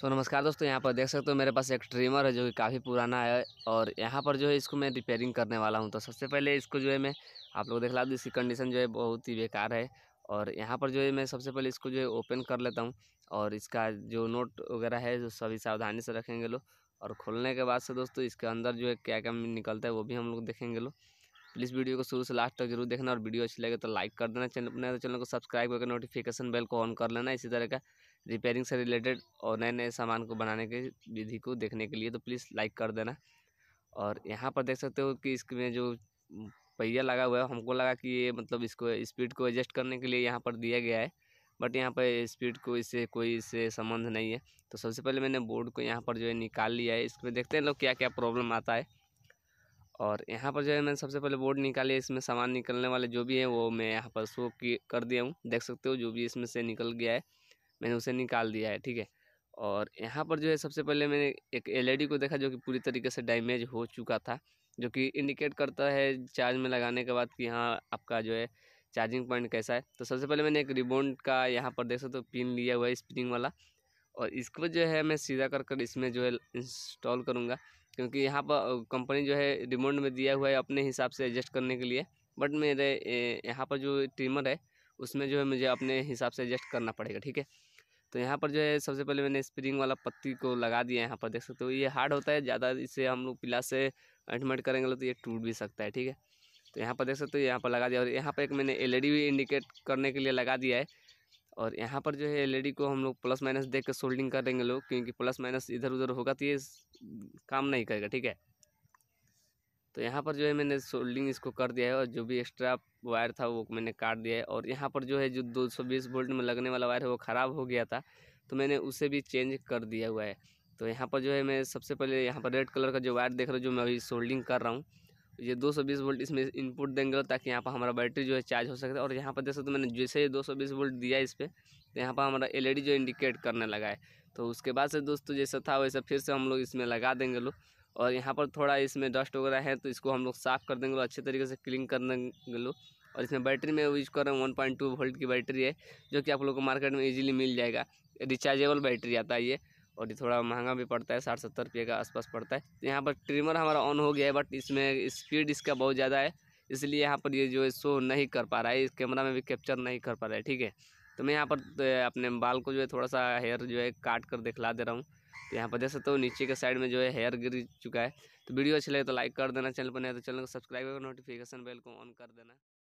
सो नमस्कार दोस्तों यहाँ पर देख सकते हो मेरे पास एक ट्रिमर है जो कि काफ़ी पुराना है और यहाँ पर जो है इसको मैं रिपेयरिंग करने वाला हूँ तो सबसे पहले इसको जो है मैं आप लोग देख ला इसकी कंडीशन जो है बहुत ही बेकार है और यहाँ पर जो है मैं सबसे पहले इसको जो है ओपन कर लेता हूँ और इसका जो नोट वगैरह है जो सभी सावधानी से रखेंगे लोग और खोलने के बाद से दोस्तों इसके अंदर जो है क्या क्या निकलता है वो भी हम लोग देखेंगे लोग प्लीज़ वीडियो को शुरू से लास्ट तक जरूर देखना और वीडियो अच्छी लगे तो लाइक कर देना चैनल अपने तो चैनल को सब्सक्राइब करके नोटिफिकेशन बेल को ऑन कर लेना इसी तरह का रिपेयरिंग से रिलेटेड और नए नए सामान को बनाने के विधि को देखने के लिए तो प्लीज़ लाइक कर देना और यहाँ पर देख सकते हो कि इसमें जो पहिया लगा हुआ है हमको लगा कि ये मतलब इसको स्पीड को एडजस्ट करने के लिए यहाँ पर दिया गया है बट यहाँ पर स्पीड को इससे कोई इससे संबंध नहीं है तो सबसे पहले मैंने बोर्ड को यहाँ पर जो है निकाल लिया है इसमें देखते हैं लोग क्या क्या प्रॉब्लम आता है और यहाँ पर जो है मैंने सबसे पहले बोर्ड निकाली इसमें सामान निकलने वाले जो भी है वो मैं यहाँ पर शो कर दिया हूँ देख सकते हो जो भी इसमें से निकल गया है मैंने उसे निकाल दिया है ठीक है और यहाँ पर जो है सबसे पहले मैंने एक एलईडी e को देखा जो कि पूरी तरीके से डैमेज हो चुका था जो कि इंडिकेट करता है चार्ज में लगाने के बाद कि हाँ आपका जो है चार्जिंग पॉइंट कैसा है तो सबसे पहले मैंने एक रिबोन का यहाँ पर देख सकते हो तो पिन लिया हुआ है स्प्रिंग वाला और इसको जो है मैं सीधा कर कर इसमें जो है इंस्टॉल करूँगा क्योंकि यहाँ पर कंपनी जो है रिमोट में दिया हुआ है अपने हिसाब से एडजस्ट करने के लिए बट मेरे यहाँ पर जो ट्रिमर है उसमें जो है मुझे अपने हिसाब से एडजस्ट करना पड़ेगा ठीक है तो यहाँ पर जो है सबसे पहले मैंने स्प्रिंग वाला पत्ती को लगा दिया है यहाँ पर देख सकते हो ये हार्ड होता है ज़्यादा इसे हम लोग पिला से एडमिट करेंगे तो ये टूट भी सकता है ठीक है तो यहाँ पर देख सकते हो यहाँ पर लगा दिया और यहाँ पर एक मैंने एलईडी भी इंडिकेट करने के लिए लगा दिया है और यहाँ पर जो है एल e को हम लोग प्लस माइनस देख कर सोल्डिंग कर देंगे लोग क्योंकि प्लस माइनस इधर उधर होगा तो ये काम नहीं करेगा ठीक है तो यहाँ पर जो है मैंने सोल्डिंग इसको कर दिया है और जो भी एक्स्ट्रा वायर था वो मैंने काट दिया है और यहाँ पर जो है जो दो वोल्ट में लगने वाला वायर है वो ख़राब हो गया था तो मैंने उसे भी चेंज कर दिया हुआ है तो यहाँ पर जो है मैं सबसे पहले यहाँ पर रेड कलर का जो वायर देख रहा हूँ जो मैं अभी सोल्डिंग कर रहा हूँ ये 220 वोल्ट इसमें इनपुट देंगे ताकि यहाँ पर हमारा बैटरी जो है चार्ज हो सके और यहाँ पर देख सकते तो मैंने जैसे ही 220 वोल्ट दिया इस पर तो यहाँ पर हमारा एलईडी जो इंडिकेट करने लगा है तो उसके बाद से दोस्तों जैसा था वैसा फिर से हम लोग इसमें लगा देंगे लोग और यहाँ पर थोड़ा इसमें डस्ट वगैरह है तो इसको हम लोग साफ़ कर देंगे अच्छे तरीके से क्लीन कर देंगे लोग और इसमें बैटरी में यूज कर रहे हैं वन पॉइंट टू वोल्ट की बैटरी है जो कि आप लोग को मार्केट में इजीली मिल जाएगा रिचार्जेबल बैटरी आता है ये और ये थोड़ा महंगा भी पड़ता है साठ सत्तर रुपये का आसपास पड़ता है तो यहाँ पर ट्रिमर हमारा ऑन हो गया है बट इसमें स्पीड इसका बहुत ज़्यादा है इसलिए यहाँ पर ये जो है शो नहीं कर पा रहा है इस कैमरा में भी कैप्चर नहीं कर पा रहा है ठीक है तो मैं यहाँ पर तो अपने बाल को जो है थोड़ा सा हेयर जो है काट कर दिखला दे रहा हूँ तो यहाँ पर देख सकते हो नीचे के साइड में जो है हेयर गिर चुका है तो वीडियो अच्छा लगे तो लाइक कर देना चैनल पर नहीं तो चैनल को सब्सक्राइब करके नोटिफिकेशन बेल को ऑन कर देना